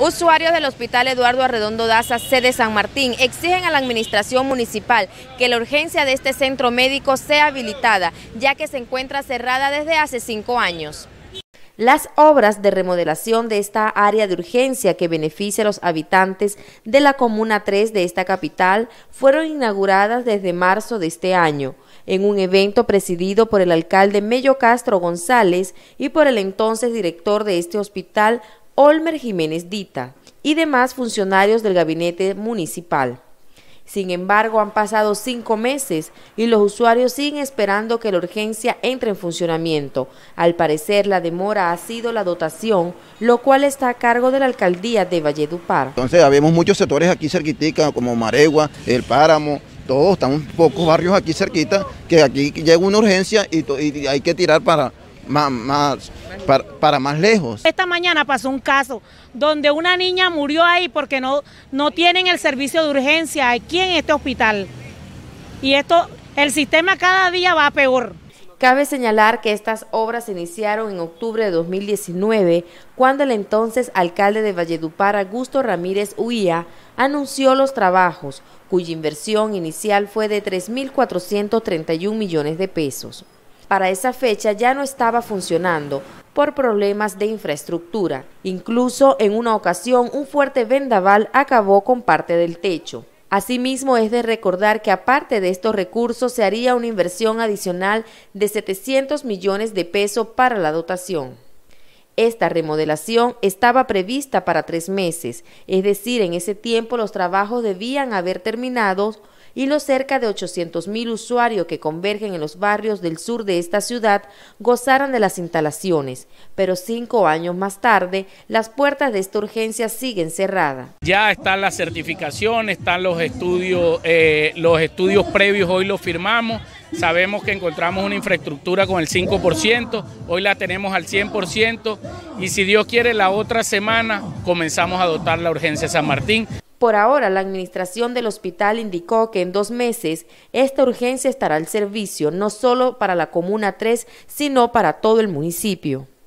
Usuarios del Hospital Eduardo Arredondo Daza, sede San Martín, exigen a la Administración Municipal que la urgencia de este centro médico sea habilitada, ya que se encuentra cerrada desde hace cinco años. Las obras de remodelación de esta área de urgencia que beneficia a los habitantes de la Comuna 3 de esta capital fueron inauguradas desde marzo de este año en un evento presidido por el alcalde Mello Castro González y por el entonces director de este hospital, Olmer Jiménez Dita, y demás funcionarios del gabinete municipal. Sin embargo, han pasado cinco meses y los usuarios siguen esperando que la urgencia entre en funcionamiento. Al parecer, la demora ha sido la dotación, lo cual está a cargo de la alcaldía de Valledupar. Entonces, habíamos muchos sectores aquí cerquitica, como Maregua, El Páramo, todos, estamos pocos barrios aquí cerquita, que aquí llega una urgencia y, hay que tirar para más, para, más lejos. Esta mañana pasó un caso donde una niña murió ahí porque no, no tienen el servicio de urgencia aquí en este hospital. Y esto, el sistema cada día va peor. Cabe señalar que estas obras se iniciaron en octubre de 2019, cuando el entonces alcalde de Valledupar, Augusto Ramírez Huía, anunció los trabajos, cuya inversión inicial fue de 3.431 millones de pesos. Para esa fecha ya no estaba funcionando por problemas de infraestructura. Incluso en una ocasión un fuerte vendaval acabó con parte del techo. Asimismo, es de recordar que aparte de estos recursos se haría una inversión adicional de 700 millones de pesos para la dotación. Esta remodelación estaba prevista para tres meses, es decir, en ese tiempo los trabajos debían haber terminado y los cerca de mil usuarios que convergen en los barrios del sur de esta ciudad gozaran de las instalaciones, pero cinco años más tarde las puertas de esta urgencia siguen cerradas. Ya están las certificaciones, están los estudios, eh, los estudios previos, hoy los firmamos. Sabemos que encontramos una infraestructura con el 5%, hoy la tenemos al 100% y si Dios quiere la otra semana comenzamos a dotar la urgencia San Martín. Por ahora, la administración del hospital indicó que en dos meses esta urgencia estará al servicio no solo para la Comuna 3, sino para todo el municipio.